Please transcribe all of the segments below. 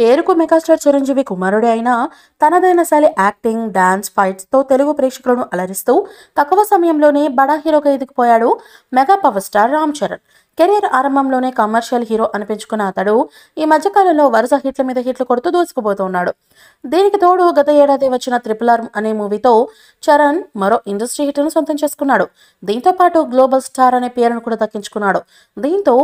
పేరుకు మెగాస్టార్ చిరంజీవి కుమారుడే అయినా తనదైన శైలి యాక్టింగ్ డాన్స్ ఫైట్స్తో తెలుగు ప్రేక్షకులను అలరిస్తూ తక్కువ సమయంలోనే బడా హీరోగా ఎదిగిపోయాడు mega power star Ram Charan career ఆరంభంలోనే కమర్షియల్ హీరో అనిపించుకున్న అతడు ఈ మధ్యకాలంలో వరుస హిట్ల మీద హిట్లు కొడుతూ దూసుకుపోతున్నాడు దీనికి తోడు గత ఏడాది వచ్చిన ఆర్ అనే మూవీతో చరణ్ మరో ఇండస్ట్రీ హిట్ను సొంతం చేసుకున్నాడు దీంతో పాటు గ్లోబల్ స్టార్ అనే పేరును కూడా దక్కించుకున్నాడు దీంతో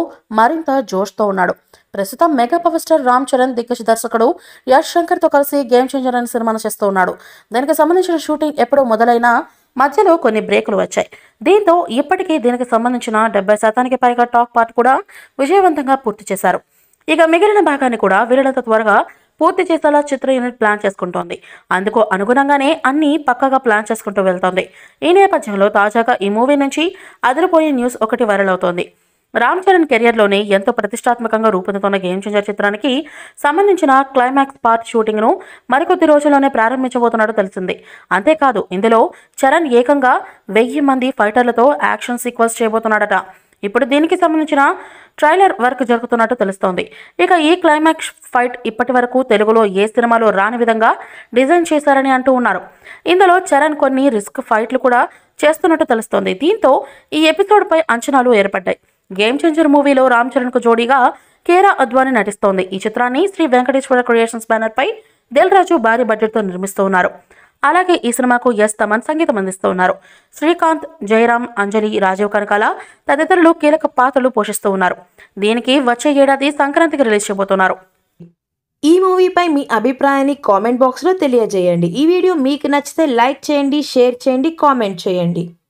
మరింత జోష్తో ఉన్నాడు ప్రస్తుతం mega power star Ram Charan దిగ్గజ దర్శకుడు యశ్ తో కలిసి గేమ్ చేంజర్ అనే సినిమాను చేస్తూ ఉన్నాడు దానికి సంబంధించిన షూటింగ్ ఎప్పుడో మొదలైనా మధ్యలో కొన్ని బ్రేకులు వచ్చాయి దీంతో ఇప్పటికీ దీనికి సంబంధించిన డెబ్బై శాతానికి పైగా టాక్ పార్ట్ కూడా విజయవంతంగా పూర్తి చేశారు ఇక మిగిలిన భాగాన్ని కూడా వీలైనంత త్వరగా పూర్తి చేసేలా చిత్ర యూనిట్ ప్లాన్ చేసుకుంటోంది అందుకు అనుగుణంగానే అన్నీ పక్కగా ప్లాన్ చేసుకుంటూ వెళ్తోంది ఈ నేపథ్యంలో తాజాగా ఈ మూవీ నుంచి అదిరిపోయే న్యూస్ ఒకటి వైరల్ అవుతోంది రామ్ చరణ్ కెరియర్లోనే ఎంతో ప్రతిష్టాత్మకంగా రూపొందుతున్న గేమ్ చేంజర్ చిత్రానికి సంబంధించిన క్లైమాక్స్ పార్ట్ షూటింగ్ను మరికొద్ది రోజుల్లోనే ప్రారంభించబోతున్నట్టు తెలిసింది అంతేకాదు ఇందులో చరణ్ ఏకంగా వెయ్యి మంది ఫైటర్లతో యాక్షన్ సీక్వెన్స్ చేయబోతున్నాడట ఇప్పుడు దీనికి సంబంధించిన ట్రైలర్ వర్క్ జరుగుతున్నట్టు తెలుస్తోంది ఇక ఈ క్లైమాక్స్ ఫైట్ ఇప్పటి వరకు తెలుగులో ఏ సినిమాలో రాని విధంగా డిజైన్ చేశారని అంటూ ఉన్నారు ఇందులో చరణ్ కొన్ని రిస్క్ ఫైట్లు కూడా చేస్తున్నట్టు తెలుస్తోంది దీంతో ఈ ఎపిసోడ్పై అంచనాలు ఏర్పడ్డాయి గేమ్ చేంజర్ మూవీలో రామ్ చరణ్కు జోడీగా కేరా అద్వాని నటిస్తోంది ఈ చిత్రాన్ని శ్రీ వెంకటేశ్వర క్రియేషన్స్ బ్యానర్పై దిల్ రాజు భారీ బడ్జెట్తో నిర్మిస్తున్నారు అలాగే ఈ సినిమాకు ఎస్ తమన్ సంగీతం అందిస్తున్నారు శ్రీకాంత్ జయరాం అంజలి రాజీవ్ కనకాల తదితరులు కీలక పాత్రలు పోషిస్తూ ఉన్నారు దీనికి వచ్చే ఏడాది సంక్రాంతికి రిలీజ్ చేయబోతున్నారు ఈ మూవీపై మీ అభిప్రాయాన్ని కామెంట్ బాక్స్లో తెలియజేయండి ఈ వీడియో మీకు నచ్చితే లైక్ చేయండి షేర్ చేయండి కామెంట్ చేయండి